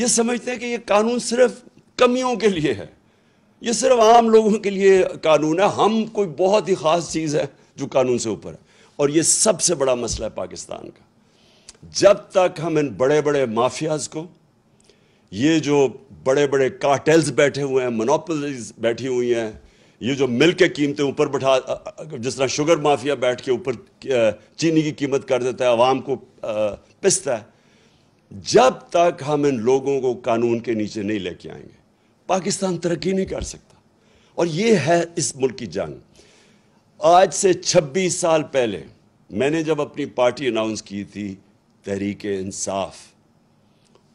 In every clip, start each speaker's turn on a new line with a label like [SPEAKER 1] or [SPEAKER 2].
[SPEAKER 1] ये समझते हैं कि ये कानून सिर्फ कमियों के लिए है ये सिर्फ आम लोगों के लिए कानून है हम कोई बहुत ही ख़ास चीज़ है जो कानून से ऊपर है और ये सबसे बड़ा मसला है पाकिस्तान का जब तक हम इन बड़े बड़े माफियाज को ये जो बड़े बड़े कार्टेल्स बैठे हुए हैं मोनोपलीज बैठी हुई हैं ये जो मिल के कीमतें ऊपर बैठा जिस तरह शुगर माफिया बैठ के ऊपर चीनी की कीमत कर देता है आवाम को पिसता है जब तक हम इन लोगों को कानून के नीचे नहीं लेके आएंगे पाकिस्तान तरक्की नहीं कर सकता और ये है इस मुल्क की जंग आज से 26 साल पहले मैंने जब अपनी पार्टी अनाउंस की थी तहरीक इंसाफ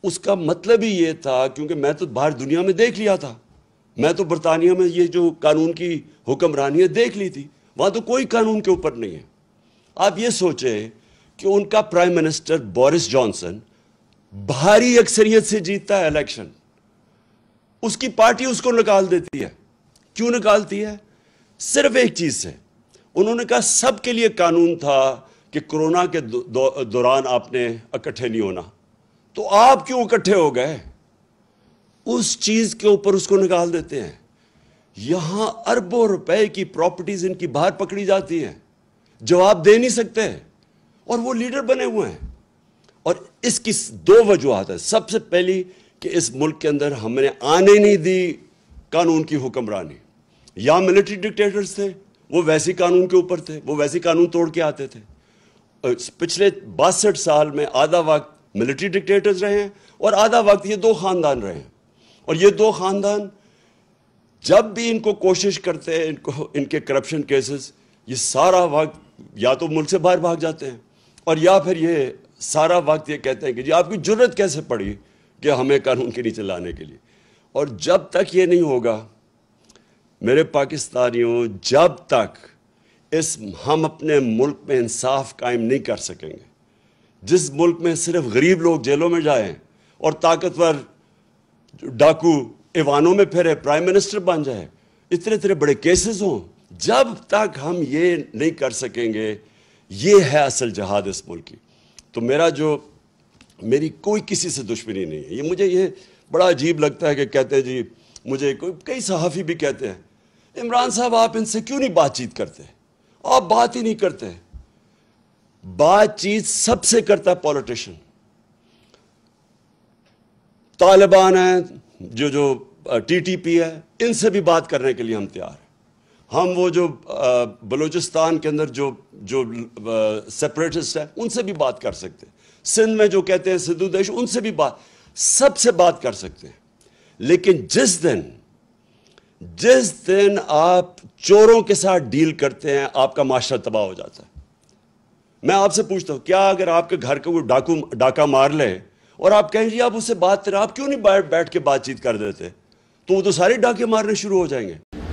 [SPEAKER 1] उसका मतलब ही ये था क्योंकि मैं तो बाहर दुनिया में देख लिया था मैं तो बरतानिया में ये जो कानून की है देख ली थी वहाँ तो कोई कानून के ऊपर नहीं है आप ये सोचें कि उनका प्राइम मिनिस्टर बोरिस जॉनसन भारी अक्सरियत से जीतता है इलेक्शन उसकी पार्टी उसको निकाल देती है क्यों निकालती है सिर्फ एक चीज से उन्होंने कहा सबके लिए कानून था कि कोरोना के दौरान दो, आपने इकट्ठे नहीं होना तो आप क्यों इकट्ठे हो गए उस चीज के ऊपर उसको निकाल देते हैं यहां अरबों रुपए की प्रॉपर्टीज इनकी बाहर पकड़ी जाती है जवाब दे नहीं सकते और वो लीडर बने हुए हैं इसकी दो वजूहत है सबसे पहली कि इस मुल्क के अंदर हमने आने नहीं दी कानून की हुक्मरानी या मिलिट्री डिक्टेटर्स थे वो वैसी कानून के ऊपर थे वो वैसी कानून तोड़ के आते थे पिछले बासठ साल में आधा वक्त मिलिट्री डिक्टेटर्स रहे हैं और आधा वक्त ये दो ख़ानदान रहे हैं और ये दो ख़ानदान जब भी इनको कोशिश करते हैं इनको इनके करप्शन केसेस ये सारा वक्त या तो मुल्क से बाहर भाग जाते हैं और या फिर ये सारा वक्त ये कहते हैं कि जी आपकी जरूरत कैसे पड़ी कि हमें कानून के नीचे लाने के लिए और जब तक ये नहीं होगा मेरे पाकिस्तानियों जब तक इस हम अपने मुल्क में इंसाफ कायम नहीं कर सकेंगे जिस मुल्क में सिर्फ गरीब लोग जेलों में जाए और ताकतवर डाकू ईवानों में फिरे प्राइम मिनिस्टर बन जाए इतने इतने बड़े केसेस हों जब तक हम ये नहीं कर सकेंगे ये है असल जहाद इस मुल्क की तो मेरा जो मेरी कोई किसी से दुश्मनी नहीं है ये मुझे ये बड़ा अजीब लगता है कि कहते हैं जी मुझे कोई कई सहाफ़ी भी कहते हैं इमरान साहब आप इनसे क्यों नहीं बातचीत करते आप बात ही नहीं करते बातचीत सबसे करता है पॉलिटिशियन तालिबान है जो जो टीटीपी है इनसे भी बात करने के लिए हम तैयार हैं हम वो जो बलूचिस्तान के अंदर जो जो सेपरेटिस्ट है उनसे भी बात कर सकते हैं सिंध में जो कहते हैं सिद्धू देश उनसे भी बात सबसे बात कर सकते हैं लेकिन जिस दिन जिस दिन आप चोरों के साथ डील करते हैं आपका माशरा तबाह हो जाता है मैं आपसे पूछता हूं क्या अगर आपके घर का वो डाकू डाका मार ले और आप कहें जी आप उससे बात करें आप क्यों नहीं बैठ बैठ के बातचीत कर देते तो वो तो सारे डाके मारने शुरू हो जाएंगे